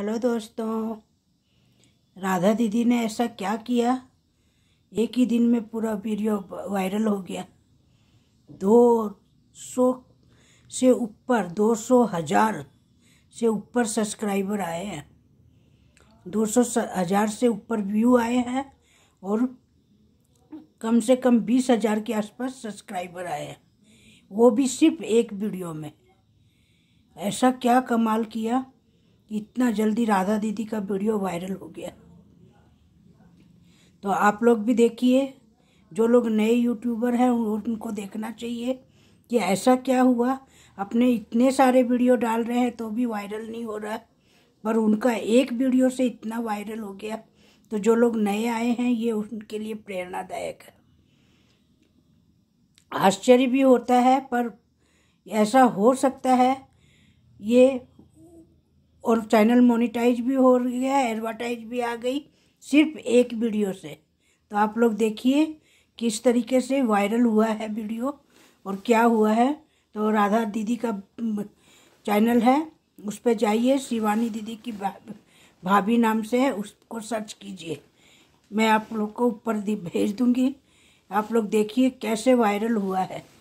hello दोस्तों राधा दीदी ने ऐसा क्या किया एक ही दिन में पूरा वीडियो वायरल हो गया दो सौ से ऊपर दो सौ हज़ार से ऊपर सब्सक्राइबर आए हैं दो सौ हज़ार से ऊपर व्यू आए हैं और कम से कम बीस हज़ार के आसपास सब्सक्राइबर आए हैं वो भी सिर्फ एक वीडियो में ऐसा क्या कमाल किया इतना जल्दी राधा दीदी का वीडियो वायरल हो गया तो आप लोग भी देखिए जो लोग नए यूट्यूबर हैं उनको देखना चाहिए कि ऐसा क्या हुआ अपने इतने सारे वीडियो डाल रहे हैं तो भी वायरल नहीं हो रहा पर उनका एक वीडियो से इतना वायरल हो गया तो जो लोग नए आए हैं ये उनके लिए प्रेरणादायक है आश्चर्य भी होता है पर ऐसा हो सकता है ये और चैनल मोनिटाइज भी हो गया एडवर्टाइज भी आ गई सिर्फ एक वीडियो से तो आप लोग देखिए किस तरीके से वायरल हुआ है वीडियो और क्या हुआ है तो राधा दीदी का चैनल है उस पर जाइए शिवानी दीदी की भाभी नाम से है उसको सर्च कीजिए मैं आप लोग को ऊपर भेज दूँगी आप लोग देखिए कैसे वायरल हुआ है